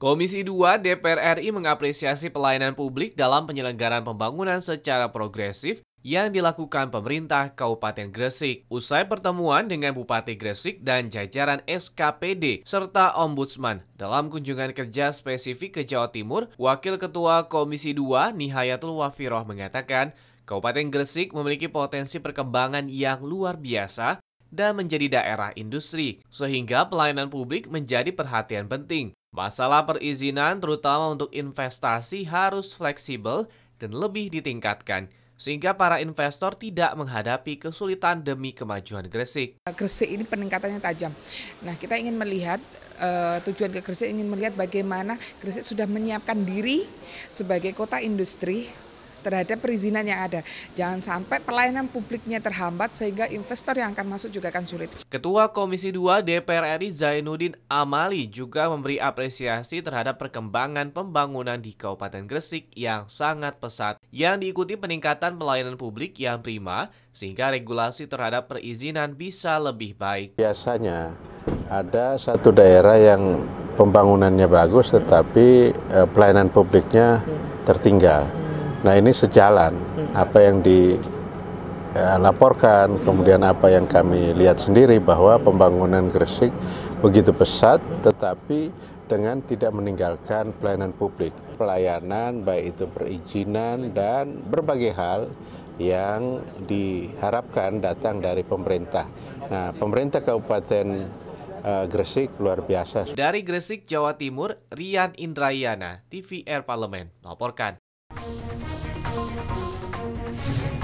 Komisi 2 DPR RI mengapresiasi pelayanan publik dalam penyelenggaraan pembangunan secara progresif yang dilakukan pemerintah Kabupaten Gresik. Usai pertemuan dengan Bupati Gresik dan jajaran SKPD serta Ombudsman dalam kunjungan kerja spesifik ke Jawa Timur, Wakil Ketua Komisi 2 Nihayatul Wafiroh mengatakan, Kabupaten Gresik memiliki potensi perkembangan yang luar biasa dan menjadi daerah industri, sehingga pelayanan publik menjadi perhatian penting. Masalah perizinan terutama untuk investasi harus fleksibel dan lebih ditingkatkan, sehingga para investor tidak menghadapi kesulitan demi kemajuan Gresik. Gresik ini peningkatannya tajam. Nah, kita ingin melihat uh, tujuan ke Gresik ingin melihat bagaimana Gresik sudah menyiapkan diri sebagai kota industri terhadap perizinan yang ada. Jangan sampai pelayanan publiknya terhambat sehingga investor yang akan masuk juga akan sulit. Ketua Komisi 2 DPR RI Zainuddin Amali juga memberi apresiasi terhadap perkembangan pembangunan di Kabupaten Gresik yang sangat pesat yang diikuti peningkatan pelayanan publik yang prima sehingga regulasi terhadap perizinan bisa lebih baik. Biasanya ada satu daerah yang pembangunannya bagus tetapi eh, pelayanan publiknya tertinggal. Nah ini sejalan hmm. apa yang dilaporkan, eh, kemudian apa yang kami lihat sendiri bahwa pembangunan Gresik begitu pesat, tetapi dengan tidak meninggalkan pelayanan publik, pelayanan baik itu perizinan dan berbagai hal yang diharapkan datang dari pemerintah. Nah, pemerintah Kabupaten uh, Gresik luar biasa. Dari Gresik, Jawa Timur, Rian Indrayana, TVR Parlemen, melaporkan. Thank you.